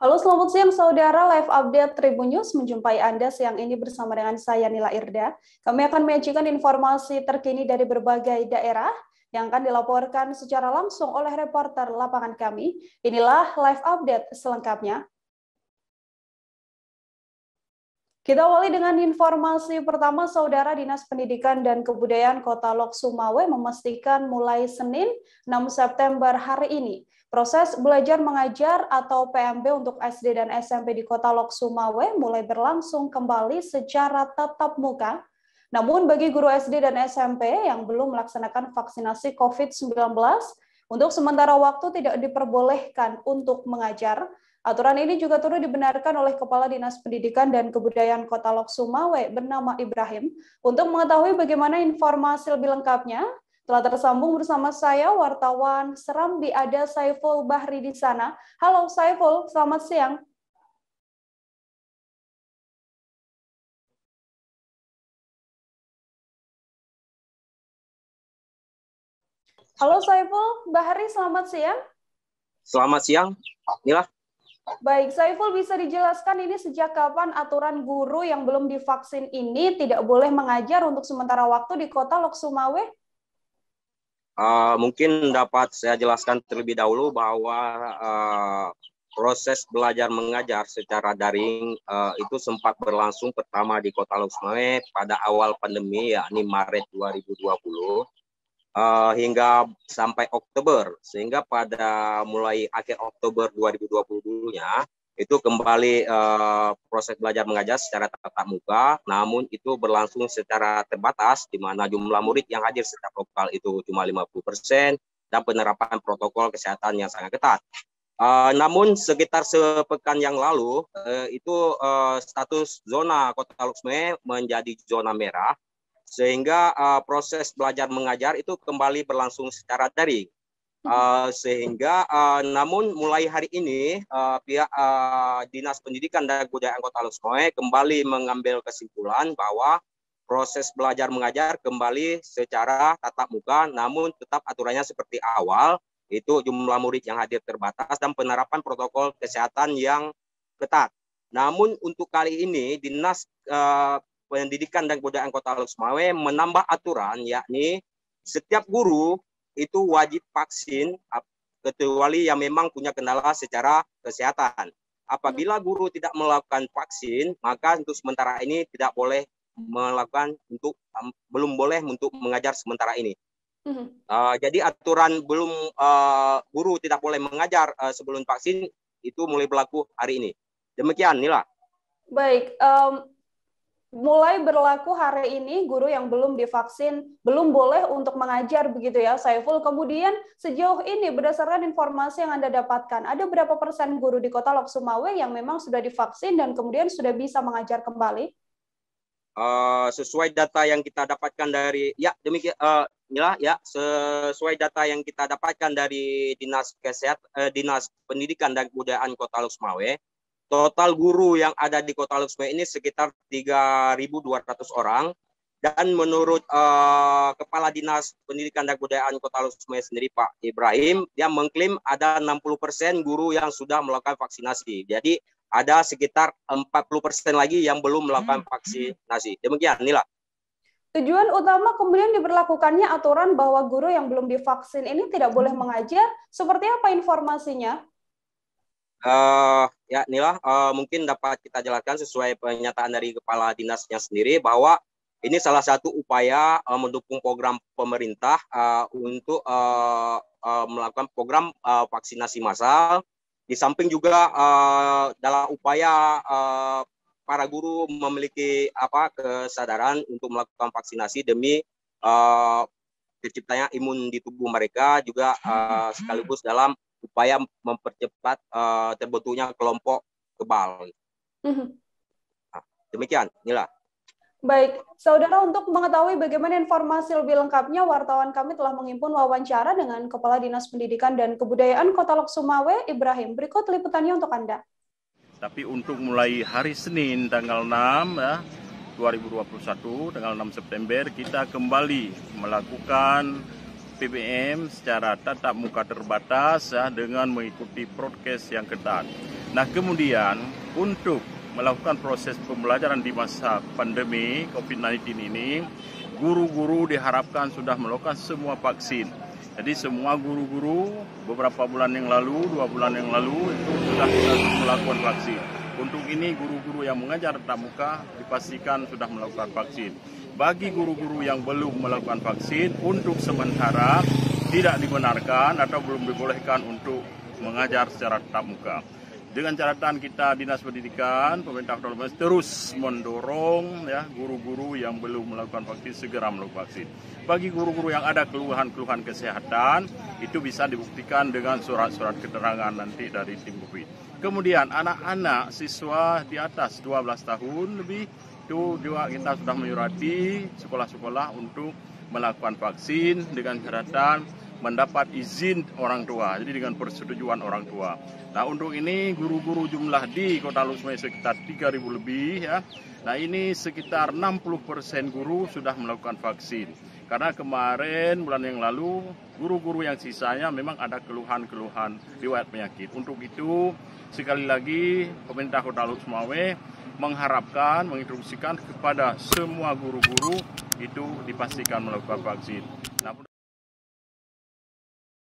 Halo, selamat siang saudara. Live update Tribun News menjumpai Anda siang ini bersama dengan saya Nila Irda. Kami akan menyajikan informasi terkini dari berbagai daerah yang akan dilaporkan secara langsung oleh reporter lapangan kami. Inilah live update selengkapnya. Kita awali dengan informasi pertama, Saudara Dinas Pendidikan dan Kebudayaan Kota Lok Sumawe memastikan mulai Senin 6 September hari ini Proses belajar mengajar atau PMB untuk SD dan SMP di Kota Lok Sumawe mulai berlangsung kembali secara tetap muka. Namun bagi guru SD dan SMP yang belum melaksanakan vaksinasi COVID-19, untuk sementara waktu tidak diperbolehkan untuk mengajar. Aturan ini juga turut dibenarkan oleh Kepala Dinas Pendidikan dan Kebudayaan Kota Lok Sumawe bernama Ibrahim untuk mengetahui bagaimana informasi lebih lengkapnya telah tersambung bersama saya wartawan Serambi ada Saiful Bahri di sana. Halo Saiful, selamat siang. Halo Saiful, Bahri selamat siang. Selamat siang, Mila. Baik, Saiful bisa dijelaskan ini sejak kapan aturan guru yang belum divaksin ini tidak boleh mengajar untuk sementara waktu di kota Loksumawe? Eh, mungkin dapat saya jelaskan terlebih dahulu bahwa uh, proses belajar mengajar secara daring uh, itu sempat berlangsung pertama di Kota Losmawe pada awal pandemi yakni Maret 2020 uh, hingga sampai Oktober sehingga pada mulai akhir Oktober 2020 nya itu kembali uh, proses belajar mengajar secara tatap muka, namun itu berlangsung secara terbatas di mana jumlah murid yang hadir secara lokal itu cuma 50% persen dan penerapan protokol kesehatan yang sangat ketat. Uh, namun sekitar sepekan yang lalu uh, itu uh, status zona Kota Luxme menjadi zona merah sehingga uh, proses belajar mengajar itu kembali berlangsung secara daring Eh, sehingga uh, namun mulai hari ini uh, pihak uh, Dinas Pendidikan dan Kebudayaan Kota Losnoe kembali mengambil kesimpulan bahwa proses belajar mengajar kembali secara tatap muka namun tetap aturannya seperti awal itu jumlah murid yang hadir terbatas dan penerapan protokol kesehatan yang ketat. Namun untuk kali ini Dinas uh, Pendidikan dan Kebudayaan Kota Lusmawe menambah aturan yakni setiap guru itu wajib vaksin kecuali yang memang punya kendala secara kesehatan. Apabila guru tidak melakukan vaksin, maka untuk sementara ini tidak boleh melakukan untuk um, belum boleh untuk mengajar sementara ini. Uh, jadi aturan belum uh, guru tidak boleh mengajar uh, sebelum vaksin itu mulai berlaku hari ini. Demikian Nila. Baik, um, mulai berlaku hari ini guru yang belum divaksin belum boleh untuk mengajar begitu ya Saiful. Kemudian sejauh ini berdasarkan informasi yang Anda dapatkan, ada berapa persen guru di Kota Lok Sumawe yang memang sudah divaksin dan kemudian sudah bisa mengajar kembali? Uh, sesuai data yang kita dapatkan dari ya demikian uh, eh, Mila ya sesuai data yang kita dapatkan dari dinas kesehatan uh, eh, dinas pendidikan dan kebudayaan Kota Lok Sumawe Total guru yang ada di Kota Luxembourg ini sekitar 3.200 orang dan menurut uh, Kepala Dinas Pendidikan dan Kebudayaan Kota Lusme sendiri Pak Ibrahim dia mengklaim ada 60% guru yang sudah melakukan vaksinasi. Jadi ada sekitar 40% lagi yang belum melakukan hmm. vaksinasi. Demikian Nila. Tujuan utama kemudian diberlakukannya aturan bahwa guru yang belum divaksin ini tidak boleh mengajar. Seperti apa informasinya? Uh, Ya, inilah uh, eh, mungkin dapat kita jelaskan sesuai pernyataan dari kepala dinasnya sendiri bahwa ini salah satu upaya uh, mendukung program pemerintah uh, untuk uh, uh, melakukan program uh, vaksinasi massal. Di samping juga uh, dalam upaya uh, para guru memiliki apa kesadaran untuk melakukan vaksinasi demi uh, terciptanya imun di tubuh mereka juga uh, sekaligus dalam upaya mempercepat uh, terbentuknya kelompok kebal. Mhm. Nah, demikian, inilah. Baik, saudara untuk mengetahui bagaimana informasi lebih lengkapnya, wartawan kami telah menghimpun wawancara dengan Kepala Dinas Pendidikan dan Kebudayaan Kota Lok Sumawe, Ibrahim. Berikut liputannya untuk Anda. Tapi untuk mulai hari Senin tanggal 6 ya, 2021, tanggal 6 September, kita kembali melakukan PPM secara tatap muka terbatas ya, dengan mengikuti prokes yang ketat. Nah, kemudian untuk melakukan proses pembelajaran di masa pandemi COVID-19 ini, guru-guru diharapkan sudah melakukan semua vaksin. Jadi semua guru-guru beberapa bulan yang lalu, dua bulan yang lalu itu sudah melakukan vaksin. Untuk ini guru-guru yang mengajar tatap muka dipastikan sudah melakukan vaksin bagi guru-guru yang belum melakukan vaksin untuk sementara tidak dibenarkan atau belum dibolehkan untuk mengajar secara tatap muka. Dengan catatan kita Dinas Pendidikan, pemerintah Kota terus mendorong ya guru-guru yang belum melakukan vaksin segera melakukan vaksin. Bagi guru-guru yang ada keluhan-keluhan kesehatan, itu bisa dibuktikan dengan surat-surat keterangan nanti dari tim COVID. Kemudian anak-anak siswa di atas 12 tahun lebih itu juga kita sudah menyurati sekolah-sekolah untuk melakukan vaksin dengan syaratan mendapat izin orang tua, jadi dengan persetujuan orang tua. Nah untuk ini guru-guru jumlah di Kota Lusme sekitar 3.000 lebih ya. Nah ini sekitar 60% guru sudah melakukan vaksin. Karena kemarin bulan yang lalu guru-guru yang sisanya memang ada keluhan-keluhan riwayat penyakit. Untuk itu Sekali lagi, pemerintah Kota Lut Sumawe mengharapkan, menginstruksikan kepada semua guru-guru itu dipastikan melakukan vaksin.